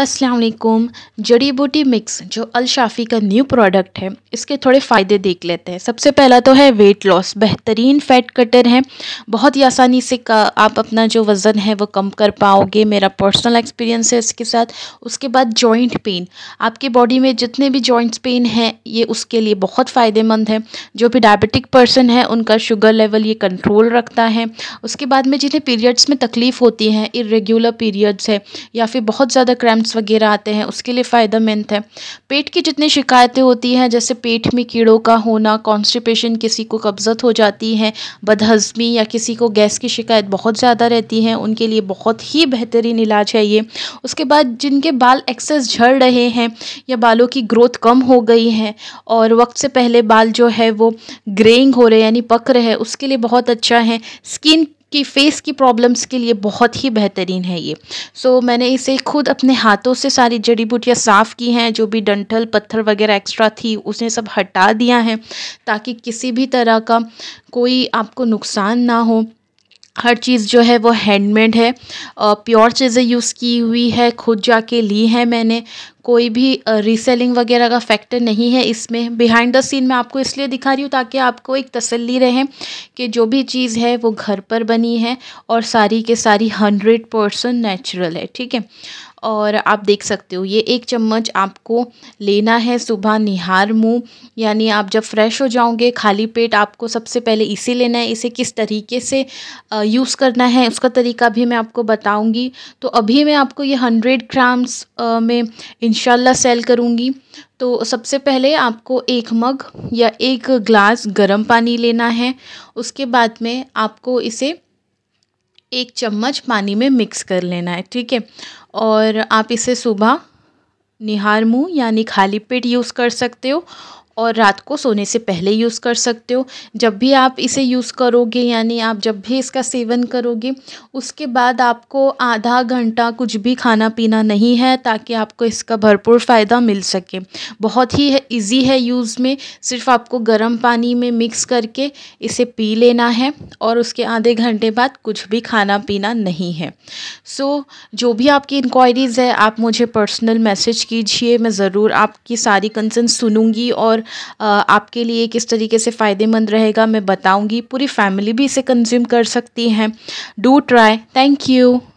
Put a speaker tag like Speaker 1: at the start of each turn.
Speaker 1: असलकुम जड़ी बूटी मिक्स जो अलशाफ़ी का न्यू प्रोडक्ट है इसके थोड़े फ़ायदे देख लेते हैं सबसे पहला तो है वेट लॉस बेहतरीन फ़ैट कटर है बहुत ही आसानी से का आप अपना जो वज़न है वो कम कर पाओगे मेरा पर्सनल एक्सपीरियंस है इसके साथ उसके बाद जॉइंट पेन आपकी बॉडी में जितने भी जॉइंट्स पेन हैं ये उसके लिए बहुत फ़ायदेमंद है जो भी डायबिटिक पर्सन है उनका शुगर लेवल ये कंट्रोल रखता है उसके बाद में जिन्हें पीरियड्स में तकलीफ़ होती है इरेग्यूलर पीरियड्स है या फिर बहुत ज़्यादा क्रैम्स प्रॉब्लम्स वगैरह आते हैं उसके लिए फ़ायदेमंद है पेट की जितनी शिकायतें होती हैं जैसे पेट में कीड़ों का होना कॉन्स्टिपेशन किसी को कब्ज़त हो जाती है बदहज़मी या किसी को गैस की शिकायत बहुत ज़्यादा रहती है उनके लिए बहुत ही बेहतरीन इलाज है ये उसके बाद जिनके बाल एक्सेस झड़ रहे हैं या बालों की ग्रोथ कम हो गई है और वक्त से पहले बाल जो है वो ग्रेइंग हो रहे हैं यानी पक रहे हैं उसके लिए बहुत अच्छा है स्किन कि फेस की प्रॉब्लम्स के लिए बहुत ही बेहतरीन है ये सो so, मैंने इसे खुद अपने हाथों से सारी जड़ी बूटियाँ साफ़ की हैं जो भी डंठल पत्थर वगैरह एक्स्ट्रा थी उसने सब हटा दिया है ताकि किसी भी तरह का कोई आपको नुकसान ना हो हर चीज़ जो है वो हैंडमेड है प्योर चीज़ें यूज़ की हुई है खुद जाके ली है मैंने कोई भी रीसेलिंग वगैरह का फैक्टर नहीं है इसमें बिहाइंड द सीन मैं आपको इसलिए दिखा रही हूँ ताकि आपको एक तसल्ली रहे कि जो भी चीज़ है वो घर पर बनी है और सारी के सारी हंड्रेड परसेंट नेचुरल है ठीक है और आप देख सकते हो ये एक चम्मच आपको लेना है सुबह निहार मुँह यानी आप जब फ्रेश हो जाओगे खाली पेट आपको सबसे पहले इसे लेना है इसे किस तरीके से यूज़ करना है उसका तरीका भी मैं आपको बताऊँगी तो अभी मैं आपको ये हंड्रेड ग्राम्स में इनशाला सेल करूँगी तो सबसे पहले आपको एक मग या एक ग्लास गर्म पानी लेना है उसके बाद में आपको इसे एक चम्मच पानी में मिक्स कर लेना है ठीक है और आप इसे सुबह निहार मुँह यानी खाली पेट यूज़ कर सकते हो और रात को सोने से पहले यूज़ कर सकते हो जब भी आप इसे यूज़ करोगे यानी आप जब भी इसका सेवन करोगे उसके बाद आपको आधा घंटा कुछ भी खाना पीना नहीं है ताकि आपको इसका भरपूर फ़ायदा मिल सके बहुत ही ईज़ी है यूज़ में सिर्फ आपको गर्म पानी में मिक्स करके इसे पी लेना है और उसके आधे घंटे बाद कुछ भी खाना पीना नहीं है सो so, जो भी आपकी इंक्वायरीज़ है आप मुझे पर्सनल मैसेज कीजिए मैं ज़रूर आपकी सारी कंसर्न सुनूँगी और और आपके लिए किस तरीके से फ़ायदेमंद रहेगा मैं बताऊँगी पूरी फैमिली भी इसे कंज्यूम कर सकती हैं डू ट्राई थैंक यू